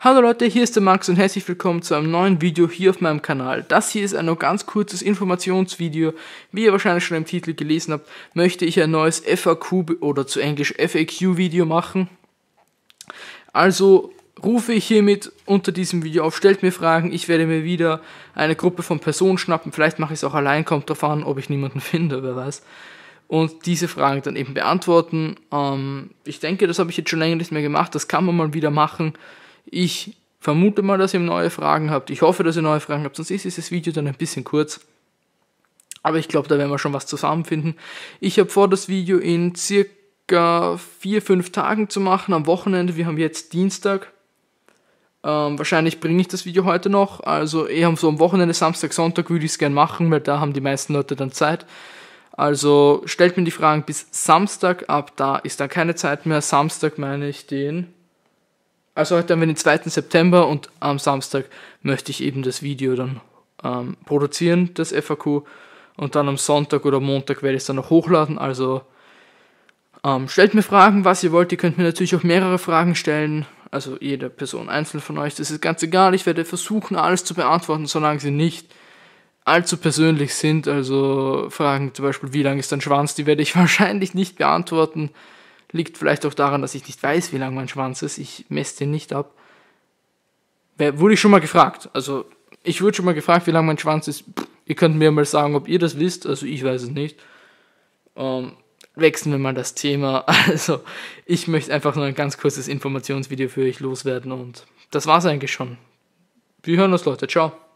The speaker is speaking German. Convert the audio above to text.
Hallo Leute, hier ist der Max und herzlich willkommen zu einem neuen Video hier auf meinem Kanal. Das hier ist ein nur ganz kurzes Informationsvideo. Wie ihr wahrscheinlich schon im Titel gelesen habt, möchte ich ein neues FAQ oder zu englisch FAQ Video machen. Also rufe ich hiermit unter diesem Video auf, stellt mir Fragen, ich werde mir wieder eine Gruppe von Personen schnappen, vielleicht mache ich es auch allein, kommt darauf an, ob ich niemanden finde, wer weiß und diese Fragen dann eben beantworten. Ähm, ich denke, das habe ich jetzt schon länger nicht mehr gemacht. Das kann man mal wieder machen. Ich vermute mal, dass ihr neue Fragen habt. Ich hoffe, dass ihr neue Fragen habt, sonst ist dieses Video dann ein bisschen kurz. Aber ich glaube, da werden wir schon was zusammenfinden. Ich habe vor, das Video in circa vier, fünf Tagen zu machen, am Wochenende. Wir haben jetzt Dienstag. Ähm, wahrscheinlich bringe ich das Video heute noch. Also eher so am Wochenende, Samstag, Sonntag würde ich es gerne machen, weil da haben die meisten Leute dann Zeit. Also stellt mir die Fragen bis Samstag ab. Da ist dann keine Zeit mehr. Samstag meine ich den also heute haben wir den 2. September und am Samstag möchte ich eben das Video dann ähm, produzieren, das FAQ. Und dann am Sonntag oder Montag werde ich es dann noch hochladen. Also ähm, stellt mir Fragen, was ihr wollt. Ihr könnt mir natürlich auch mehrere Fragen stellen. Also jede Person einzeln von euch. Das ist ganz egal. Ich werde versuchen, alles zu beantworten, solange sie nicht allzu persönlich sind. Also Fragen zum Beispiel, wie lang ist dein Schwanz? Die werde ich wahrscheinlich nicht beantworten. Liegt vielleicht auch daran, dass ich nicht weiß, wie lang mein Schwanz ist. Ich messe den nicht ab. Wer, wurde ich schon mal gefragt. Also, ich wurde schon mal gefragt, wie lang mein Schwanz ist. Pff, ihr könnt mir mal sagen, ob ihr das wisst. Also, ich weiß es nicht. Ähm, wechseln wir mal das Thema. Also, ich möchte einfach nur ein ganz kurzes Informationsvideo für euch loswerden und das war's eigentlich schon. Wir hören uns, Leute. Ciao.